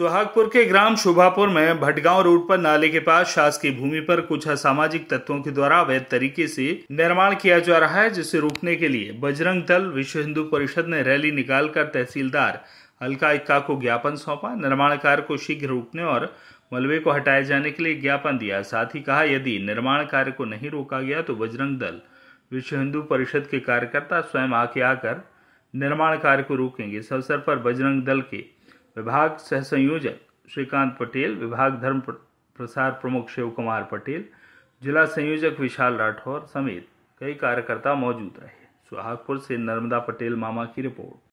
सुहागपुर के ग्राम शोभापुर में भटगांव रोड पर नाले के पास शासकीय भूमि पर कुछ असामाजिक तत्वों के द्वारा अवैध तरीके से निर्माण किया जा रहा है जिसे रोकने के लिए बजरंग दल विश्व हिंदू परिषद ने रैली निकालकर तहसीलदार अलका इक्का को ज्ञापन सौंपा निर्माण कार्य को शीघ्र रोकने और मलबे को हटाए जाने के लिए ज्ञापन दिया साथ ही कहा यदि निर्माण कार्य को नहीं रोका गया तो बजरंग दल विश्व हिंदू परिषद के कार्यकर्ता स्वयं आके आकर निर्माण कार्य को रोकेंगे इस अवसर पर बजरंग दल के विभाग सह संयोजक श्रीकांत पटेल विभाग धर्म प्रसार प्रमुख शिव कुमार पटेल जिला संयोजक विशाल राठौर समेत कई कार्यकर्ता मौजूद रहे सुहागपुर से नर्मदा पटेल मामा की रिपोर्ट